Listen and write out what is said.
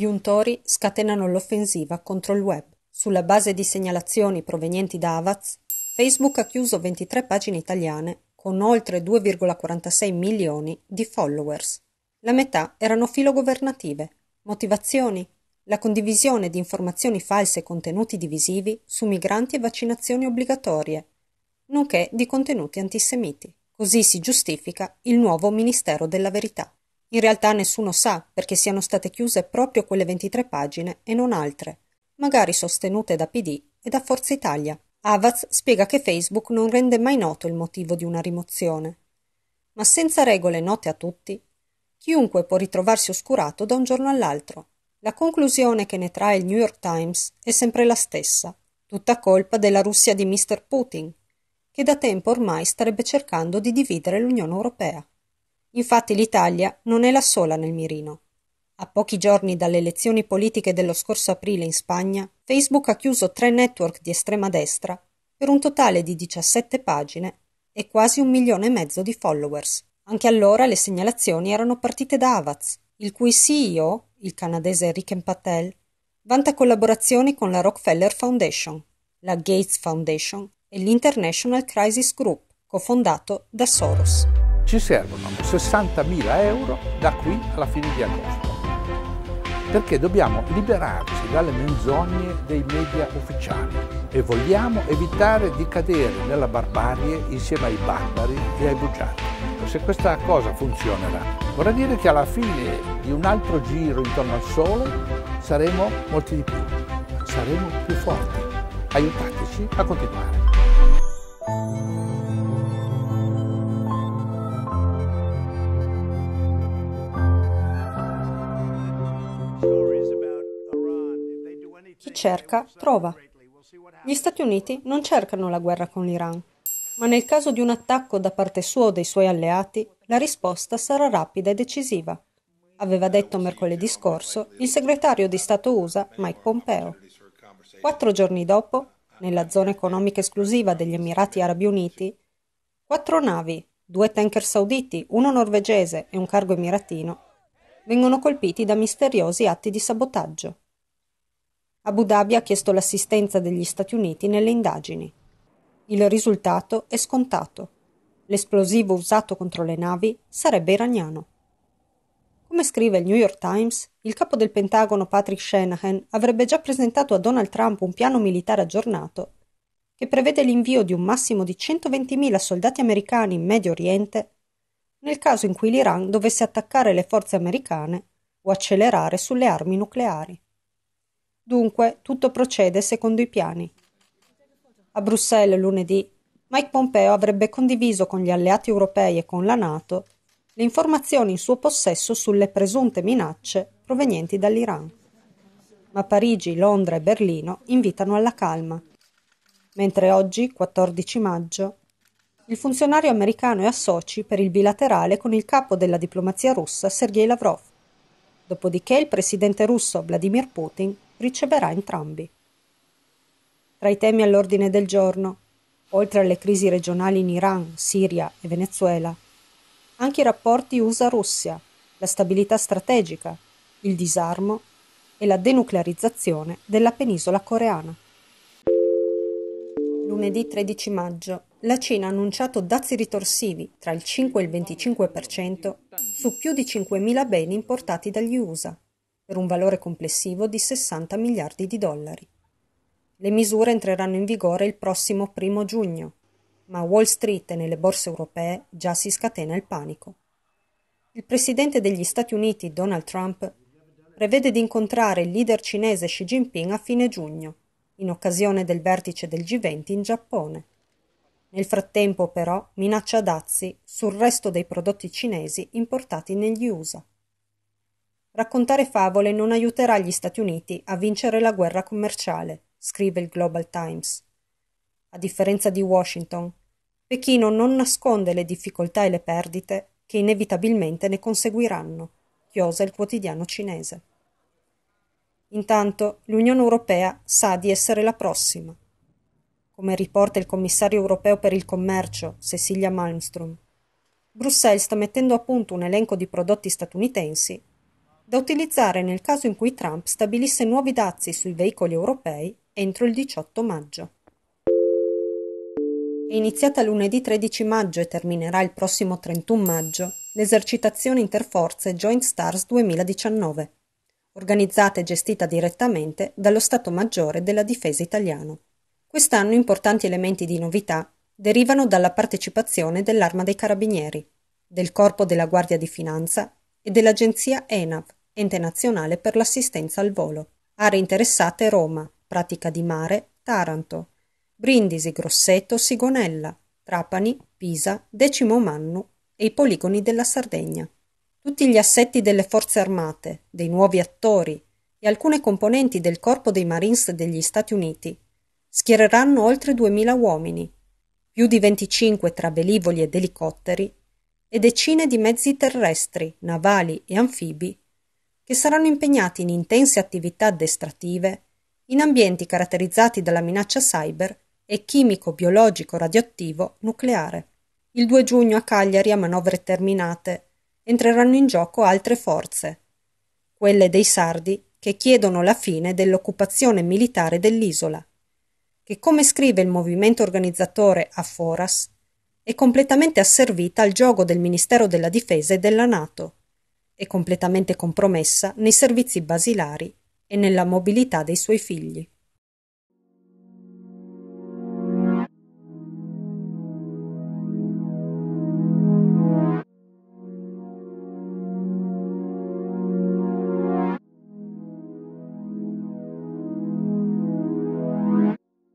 gli untori scatenano l'offensiva contro il web. Sulla base di segnalazioni provenienti da Avaz, Facebook ha chiuso 23 pagine italiane con oltre 2,46 milioni di followers. La metà erano filogovernative. Motivazioni? La condivisione di informazioni false e contenuti divisivi su migranti e vaccinazioni obbligatorie, nonché di contenuti antisemiti. Così si giustifica il nuovo Ministero della Verità. In realtà nessuno sa perché siano state chiuse proprio quelle 23 pagine e non altre, magari sostenute da PD e da Forza Italia. Avaz spiega che Facebook non rende mai noto il motivo di una rimozione. Ma senza regole note a tutti, chiunque può ritrovarsi oscurato da un giorno all'altro. La conclusione che ne trae il New York Times è sempre la stessa, tutta colpa della Russia di Mr. Putin, che da tempo ormai starebbe cercando di dividere l'Unione Europea. Infatti l'Italia non è la sola nel mirino. A pochi giorni dalle elezioni politiche dello scorso aprile in Spagna, Facebook ha chiuso tre network di estrema destra per un totale di 17 pagine e quasi un milione e mezzo di followers. Anche allora le segnalazioni erano partite da Avaz, il cui CEO, il canadese Riken Patel, vanta collaborazioni con la Rockefeller Foundation, la Gates Foundation e l'International Crisis Group, cofondato da Soros. Ci servono 60.000 euro da qui alla fine di agosto perché dobbiamo liberarci dalle menzogne dei media ufficiali e vogliamo evitare di cadere nella barbarie insieme ai barbari e ai bugiardi. Se questa cosa funzionerà, vorrà dire che alla fine di un altro giro intorno al sole saremo molti di più, saremo più forti. Aiutateci a continuare. cerca, trova. Gli Stati Uniti non cercano la guerra con l'Iran, ma nel caso di un attacco da parte sua o dei suoi alleati, la risposta sarà rapida e decisiva, aveva detto mercoledì scorso il segretario di Stato USA Mike Pompeo. Quattro giorni dopo, nella zona economica esclusiva degli Emirati Arabi Uniti, quattro navi, due tanker sauditi, uno norvegese e un cargo emiratino, vengono colpiti da misteriosi atti di sabotaggio. Abu Dhabi ha chiesto l'assistenza degli Stati Uniti nelle indagini. Il risultato è scontato. L'esplosivo usato contro le navi sarebbe iraniano. Come scrive il New York Times, il capo del Pentagono Patrick Shanahan avrebbe già presentato a Donald Trump un piano militare aggiornato che prevede l'invio di un massimo di 120.000 soldati americani in Medio Oriente nel caso in cui l'Iran dovesse attaccare le forze americane o accelerare sulle armi nucleari. Dunque, tutto procede secondo i piani. A Bruxelles lunedì, Mike Pompeo avrebbe condiviso con gli alleati europei e con la NATO le informazioni in suo possesso sulle presunte minacce provenienti dall'Iran. Ma Parigi, Londra e Berlino invitano alla calma. Mentre oggi, 14 maggio, il funzionario americano è a Sochi per il bilaterale con il capo della diplomazia russa Sergei Lavrov. Dopodiché il presidente russo Vladimir Putin riceverà entrambi. Tra i temi all'ordine del giorno, oltre alle crisi regionali in Iran, Siria e Venezuela, anche i rapporti USA-Russia, la stabilità strategica, il disarmo e la denuclearizzazione della penisola coreana. Lunedì 13 maggio la Cina ha annunciato dazi ritorsivi tra il 5 e il 25% su più di 5.000 beni importati dagli USA per un valore complessivo di 60 miliardi di dollari. Le misure entreranno in vigore il prossimo primo giugno, ma a Wall Street e nelle borse europee già si scatena il panico. Il presidente degli Stati Uniti, Donald Trump, prevede di incontrare il leader cinese Xi Jinping a fine giugno, in occasione del vertice del G20 in Giappone. Nel frattempo, però, minaccia dazi sul resto dei prodotti cinesi importati negli USA. Raccontare favole non aiuterà gli Stati Uniti a vincere la guerra commerciale, scrive il Global Times. A differenza di Washington, Pechino non nasconde le difficoltà e le perdite che inevitabilmente ne conseguiranno, chiosa il quotidiano cinese. Intanto l'Unione Europea sa di essere la prossima. Come riporta il commissario europeo per il commercio, Cecilia Malmström, Bruxelles sta mettendo a punto un elenco di prodotti statunitensi da utilizzare nel caso in cui Trump stabilisse nuovi dazi sui veicoli europei entro il 18 maggio. È iniziata lunedì 13 maggio e terminerà il prossimo 31 maggio l'esercitazione interforze Joint Stars 2019, organizzata e gestita direttamente dallo Stato Maggiore della Difesa italiano. Quest'anno importanti elementi di novità derivano dalla partecipazione dell'Arma dei Carabinieri, del Corpo della Guardia di Finanza e dell'Agenzia ENAV, Ente nazionale per l'assistenza al volo. Aree interessate Roma, Pratica di Mare, Taranto, Brindisi, Grosseto, Sigonella, Trapani, Pisa, Decimo Mannu e i poligoni della Sardegna. Tutti gli assetti delle forze armate, dei nuovi attori e alcune componenti del corpo dei Marines degli Stati Uniti schiereranno oltre 2000 uomini, più di 25 tra velivoli ed elicotteri e decine di mezzi terrestri, navali e anfibi che saranno impegnati in intense attività addestrative in ambienti caratterizzati dalla minaccia cyber e chimico-biologico-radioattivo nucleare. Il 2 giugno a Cagliari, a manovre terminate, entreranno in gioco altre forze, quelle dei sardi che chiedono la fine dell'occupazione militare dell'isola, che come scrive il movimento organizzatore a Foras, è completamente asservita al gioco del Ministero della Difesa e della Nato e completamente compromessa nei servizi basilari e nella mobilità dei suoi figli.